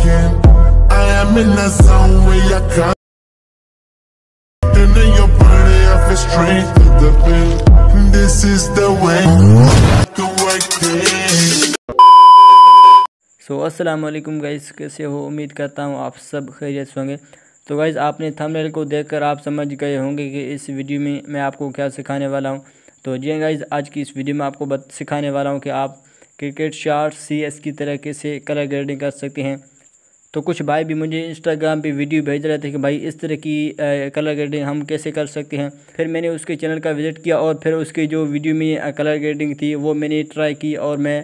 again. I am in the zone where you got your body, strength the This is the way to work सो अस्सलाम कैसे हो उम्मीद करता हूँ आप सब खैरियत होंगे तो गाइज़ आपने थंबनेल को देखकर आप समझ गए होंगे कि इस वीडियो में मैं आपको क्या सिखाने वाला हूँ तो जी गाइज़ हाँ, आज की इस वीडियो में आपको बत सिखाने वाला हूँ कि आप क्रिकेट शार्ट सी एस की तरह कैसे कलर ग्रेडिंग कर सकते हैं तो कुछ भाई भी मुझे इंस्टाग्राम पे वीडियो भेज रहे थे कि भाई इस तरह की कलर ग्रेडिंग हम कैसे कर सकते हैं फिर मैंने उसके चैनल का विज़िट किया और फिर उसके जो वीडियो में कलर ग्रेडिंग थी वो मैंने ट्राई की और मैं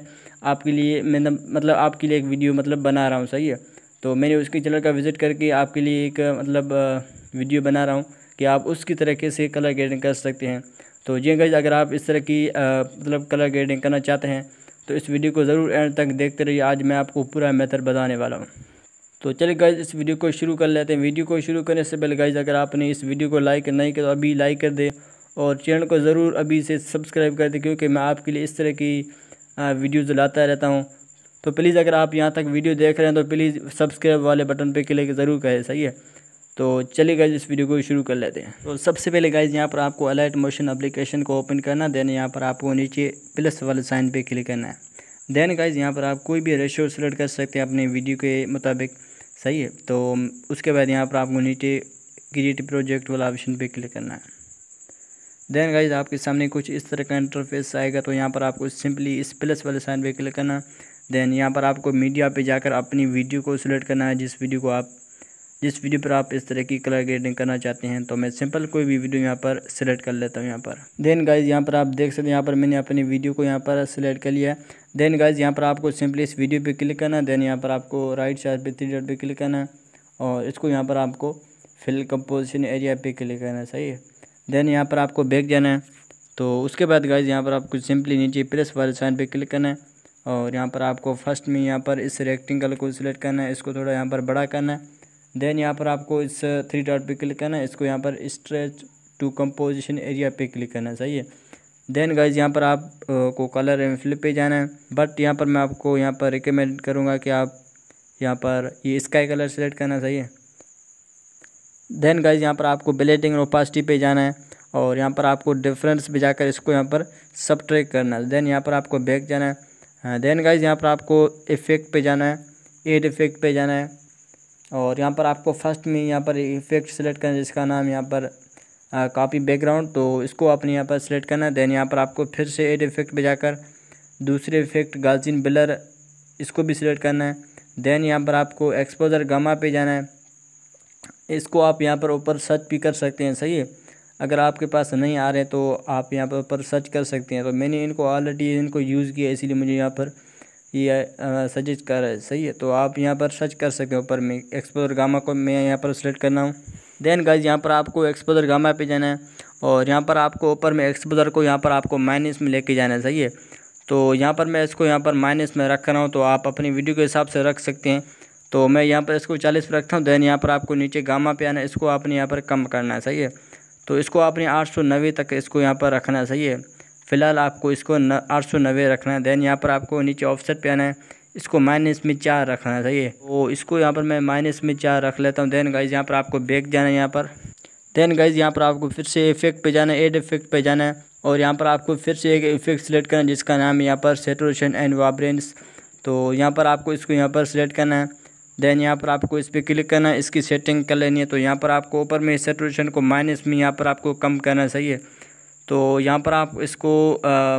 आपके लिए मैंने मतलब आपके लिए एक वीडियो मतलब बना रहा हूँ सही है तो मैंने उसके चैनल का विज़िट करके आपके लिए एक मतलब वीडियो बना रहा हूँ कि आप उसकी तरीके से कलर ग्रेडिंग कर सकते हैं तो जी गज अगर आप इस तरह की मतलब कलर ग्रेडिंग करना चाहते हैं तो इस वीडियो को ज़रूर एंड तक देखते रहिए आज मैं आपको पूरा मेथड बताने वाला हूँ तो चलिए गाइज इस वीडियो को शुरू कर लेते हैं वीडियो को शुरू करने से पहले गाइज अगर आपने इस वीडियो को लाइक नहीं किया तो अभी लाइक कर दें और चैनल को ज़रूर अभी से सब्सक्राइब कर दें क्योंकि मैं आपके लिए इस तरह की वीडियोज़ लाता रहता हूँ तो प्लीज़ अगर आप यहाँ तक वीडियो देख रहे हैं तो प्लीज़ सब्सक्राइब वाले बटन पर क्लिक ज़रूर करें सही है तो चलिए गाइज इस वीडियो को शुरू कर लेते हैं तो सबसे पहले गाइज यहाँ पर आपको अलर्ट मोशन अप्लीकेशन को ओपन करना देन यहाँ पर आपको नीचे प्लस वाले साइन पर क्लिक करना है देन गाइज यहाँ पर आप कोई भी रेशो सेलेक्ट कर सकते हैं अपने वीडियो के मुताबिक सही है तो उसके बाद यहाँ पर आपको नीचे क्रिएटिव प्रोजेक्ट वाला ऑप्शन पे क्लिक करना है देन गाइज आपके सामने कुछ इस तरह का इंटरफेस आएगा तो यहाँ पर आपको सिंपली इस प्लस वाले साइन पे क्लिक करना देन यहाँ पर आपको मीडिया पे जाकर अपनी वीडियो को सिलेक्ट करना है जिस वीडियो को आप जिस वीडियो पर आप इस तरह की कलर ग्रेडिंग करना चाहते हैं तो मैं सिंपल कोई भी वीडियो यहाँ पर सिलेक्ट कर लेता हूँ यहाँ पर देन गाइज यहाँ पर आप देख सकते हैं यहाँ पर मैंने अपनी वीडियो को यहाँ पर सिलेक्ट कर लिया देन गाइज यहाँ पर आपको सिंपली इस वीडियो पे क्लिक करना देन यहाँ पर आपको राइट साइड पे थ्री डॉट पे क्लिक करना है और इसको यहाँ पर आपको फिल कंपोजिशन एरिया पे क्लिक करना है सही है देन यहाँ पर आपको बैक जाना है तो उसके बाद गाइज यहाँ पर आपको सिंपली नीचे प्लस वाले साइन पर क्लिक करना है और यहाँ पर आपको फर्स्ट में यहाँ पर इस रेक्टेंगल को सिलेक्ट करना है इसको थोड़ा यहाँ पर बड़ा करना है देन यहाँ पर आपको इस थ्री डॉट पर क्लिक करना है इसको यहाँ पर स्ट्रेच टू कंपोजिशन एरिया पे क्लिक करना है सही है देन गाइज यहाँ पर आप को कलर एंड फ्लिप पे जाना है बट यहाँ पर मैं आपको यहाँ पर रिकमेंड करूँगा कि आप यहाँ पर ये स्काई कलर सेलेक्ट करना सही है देन गाइज यहाँ पर आपको ब्लेटिंग और ओपासिटी पे जाना है और यहाँ पर आपको डिफरेंस पे जाकर इसको यहाँ पर सब ट्रैक करना है देन यहाँ पर आपको बैक जाना है देन गाइज यहाँ पर आपको इफेक्ट पे जाना है एड इफेक्ट पे जाना है और यहाँ पर आपको फर्स्ट में यहाँ पर इफेक्ट सेलेक्ट करना है जिसका नाम यहाँ पर कॉपी बैकग्राउंड तो इसको आपने यहाँ पर सेलेक्ट करना देन यहाँ पर आपको फिर से एड इफेक्ट पर जाकर दूसरे इफेक्ट गालसिन बिलर इसको भी सिलेक्ट करना है देन यहाँ पर आपको एक्सपोजर गामा पे जाना है इसको आप यहाँ पर ऊपर सर्च भी कर सकते हैं सही है अगर आपके पास नहीं आ रहे तो आप यहाँ पर ऊपर सर्च कर सकते हैं तो मैंने इनको ऑलरेडी इनको यूज़ किया इसीलिए मुझे यहाँ पर ये सजेस्ट कर रहा है सही है तो आप यहाँ पर सर्च कर सकते हैं ऊपर में एक्सपोजर गामा को मैं यहाँ पर सेलेक्ट करना हूँ देन गाइज यहाँ पर आपको एक्सपोजर गामा पे जाना है और यहाँ पर आपको ऊपर में एक्सपोजर को यहाँ पर आपको माइनस में लेके जाना है सही है तो यहाँ पर मैं इसको यहाँ पर माइनस में रख रहा हूँ तो आप अपनी वीडियो के हिसाब से रख सकते हैं तो मैं यहाँ पर इसको चालीस पर रखता हूँ देन यहाँ पर आपको नीचे गामा पे आना है इसको आपने यहाँ पर कम करना है सही है तो इसको आपने आठ सौ नब्बे तक इसको यहाँ पर रखना है सही है फ़िलहाल आपको इसको आठ सौ नब्बे रखना है देन यहाँ पर आपको नीचे ऑफसेट पे आना है इसको माइनस में चार रखना चाहिए तो इसको यहाँ पर मैं माइनस में चार रख लेता हूँ देन गाइज यहाँ पर आपको बैक जाना है यहाँ पर देन गाइज यहाँ पर आपको फिर से इफेक्ट पे जाना है एड इफेक्ट पे जाना है और यहाँ पर आपको फिर से एक इफेक्ट सेलेक्ट करना है जिसका नाम यहाँ पर सेटोरेशन एंड वाब्रेंस तो यहाँ पर आपको इसको यहाँ पर सेलेक्ट करना है देन यहाँ पर आपको इस पर क्लिक करना है इसकी सेटिंग कर लेनी है तो यहाँ पर आपको ऊपर में सेटोरेशन को माइनस में यहाँ पर आपको कम करना चाहिए तो यहाँ पर आप इसको आ,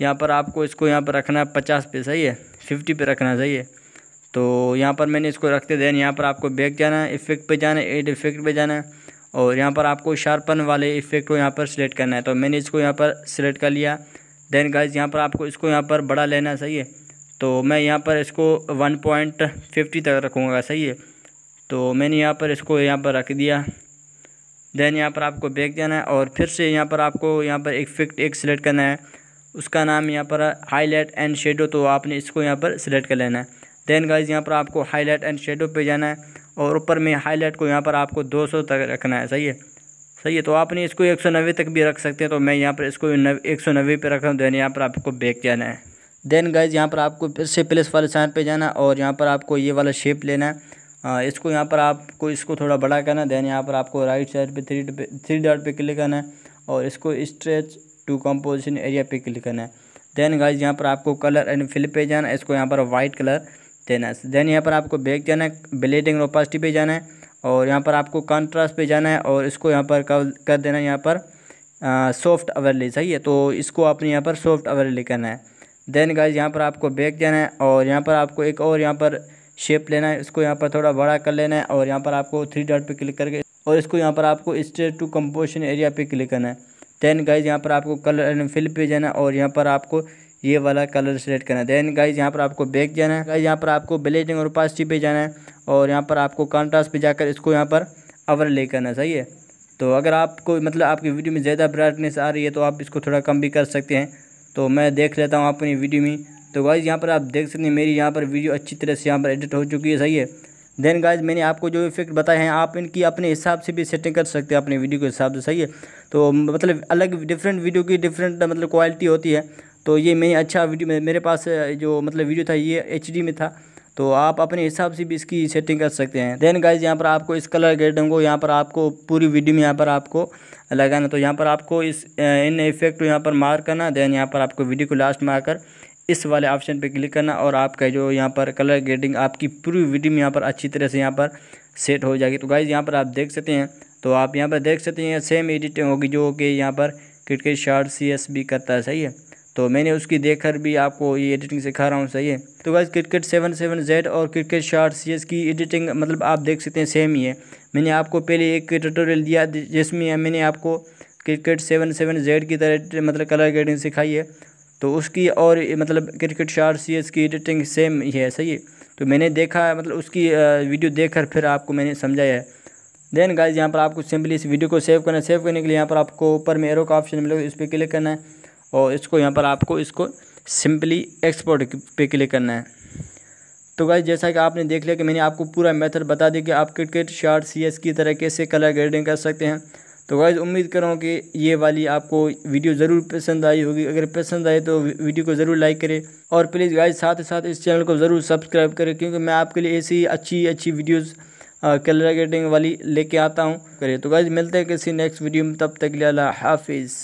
यहाँ पर आपको इसको यहाँ पर रखना है पचास पे सही है फिफ्टी पे रखना सही है तो यहाँ पर मैंने इसको रखते देन यहाँ पर आपको बैक जाना है इफेक्ट पे जाना है एड इफेक्ट पे जाना है और यहाँ पर आपको शार्पन वाले इफेक्ट को यहाँ पर सिलेक्ट करना है तो मैंने इसको यहाँ पर सिलेक्ट कर लिया देन गाइज यहाँ पर आपको इसको यहाँ पर बड़ा लेना है सही है तो मैं यहाँ पर इसको वन पॉइंट फिफ्टी तक रखूँगा सही है तो मैंने यहाँ पर इसको यहाँ पर रख दिया देन यहाँ पर आपको बैक जाना है और फिर से यहाँ पर आपको यहाँ पर इफेक्ट एक सिलेक्ट करना है उसका नाम यहाँ पर हाई हाईलाइट एंड शेडो तो आपने इसको यहाँ पर सिलेक्ट कर लेना है देन गाइज यहाँ पर आपको हाईलाइट एंड शेडो पे जाना है और ऊपर में हाईलाइट को यहाँ पर आपको 200 तक रखना है सही है सही है तो आपने इसको नब्बे तक भी रख सकते हैं तो मैं यहाँ पर इसको एक सौ नब्बे पर रख रहा हूँ देन यहाँ पर आपको बैक जाना है देन गाइज यहाँ पर आपको फिर से प्लस वाले साइन पर जाना है और यहाँ पर आपको ये वाला शेप लेना है इसको यहाँ पर आपको इसको थोड़ा बड़ा करना है देन यहाँ पर आपको राइट साइड पे थ्री थ्री डॉट पे क्लिक करना है और इसको स्ट्रेच टू कंपोजिशन एरिया पे क्लिक करना है देन गाइज यहाँ पर आपको कलर एंड फिल पे जाना है इसको यहाँ पर वाइट कलर देना है देन यहाँ पर आपको बैक जाना है ब्लेडिंग रोपास्टी पे जाना है और यहाँ पर आपको कंट्रास्ट पे जाना है और इसको यहाँ पर कर देना है यहाँ पर सॉफ्ट अवरली सही है तो इसको आपने यहाँ पर सॉफ्ट अवरली करना है देन गाइज यहाँ पर आपको बैक जाना है और यहाँ पर आपको एक और यहाँ पर शेप लेना है इसको यहाँ पर थोड़ा बड़ा कर लेना है और यहाँ पर आपको थ्री डॉट पे क्लिक करके और इसको यहाँ पर आपको स्टेट टू कंपोजिशन एरिया पे क्लिक करना है देन गाइज यहाँ पर आपको कलर एंड फिल पे जाना और यहाँ पर आपको ये वाला कलर सेलेक्ट करना है देन गाइज यहाँ पर आपको बैक जाना है यहाँ पर आपको ब्लेजिंग और पास्टी पे जाना है और यहाँ पर आपको कॉन्ट्रास्ट पे जाकर इसको यहाँ पर अवर ले करना सही है तो अगर आपको मतलब आपकी वीडियो में ज़्यादा ब्राइटनेस आ रही है तो आप इसको थोड़ा कम भी कर सकते हैं तो मैं देख लेता हूँ अपनी वीडियो में तो गाइज़ यहाँ पर आप देख सकते हैं मेरी यहाँ पर वीडियो अच्छी तरह से यहाँ पर एडिट हो चुकी है सही है देन गाइज मैंने आपको जो इफेक्ट बताए हैं आप इनकी अपने हिसाब से भी सेटिंग कर सकते हैं अपने वीडियो के हिसाब से सही है तो मतलब अलग डिफरेंट वीडियो की डिफरेंट मतलब क्वालिटी होती है तो ये मैं अच्छा वीडियो मेरे पास जो मतलब वीडियो था ये एच में था तो आप अपने हिसाब से भी इसकी सेटिंग कर सकते हैं देन गाइज यहाँ पर आपको इस कलर ग्रेडिंग को यहाँ पर आपको पूरी वीडियो में यहाँ पर आपको लगाना तो यहाँ पर आपको इस इन इफेक्ट को यहाँ पर मार करना देन यहाँ पर आपको वीडियो को लास्ट में आकर इस वाले ऑप्शन पे क्लिक करना और आपका जो यहाँ पर कलर ग्रेडिंग आपकी पूरी वीडियो में यहाँ पर अच्छी तरह से यहाँ पर सेट हो जाएगी तो गाइज़ यहाँ पर आप देख सकते हैं तो आप यहाँ पर देख सकते हैं सेम एडिटिंग होगी जो कि यहाँ पर cricket short C S B करता है सही है तो मैंने उसकी देख कर भी आपको ये एडिटिंग सिखा रहा हूँ सही है तो guys cricket seven seven Z और क्रिकेट शार्ट सी एस की एडिटिंग मतलब आप देख सकते हैं सेम ही है मैंने आपको पहले एक ट्यूटोरियल दिया जिसमें मैंने आपको क्रिकेट सेवन सेवन जेड की तरह मतलब कलर ग्रेडिंग सिखाई है तो उसकी और मतलब क्रिकेट सी एस की एडिटिंग सेम ही है सही है तो मैंने देखा मतलब उसकी वीडियो देखकर फिर आपको मैंने समझाया है देन गाइज यहाँ पर आपको सिंपली इस वीडियो को सेव करना है सेव करने के लिए यहाँ पर आपको ऊपर में एरो का ऑप्शन मिलेगा इस पर क्लिक करना है और इसको यहाँ पर आपको इसको सिंपली एक्सपोर्ट पे क्लिक करना है तो गाइज जैसा कि आपने देख लिया कि मैंने आपको पूरा मेथड बता दिया कि आप क्रिकेट शार्ट सी की तरह कैसे कलर ग्रेडिंग कर सकते हैं तो गाइज़ उम्मीद करूँ कि ये वाली आपको वीडियो ज़रूर पसंद आई होगी अगर पसंद आए तो वीडियो को ज़रूर लाइक करें और प्लीज़ गाइज साथ ही साथ इस चैनल को ज़रूर सब्सक्राइब करें क्योंकि मैं आपके लिए ऐसी अच्छी अच्छी वीडियोज़ कलर गेटिंग वाली लेके आता हूँ करें तो गाइज मिलते हैं किसी नेक्स्ट वीडियो में तब तक लिया हाफिज़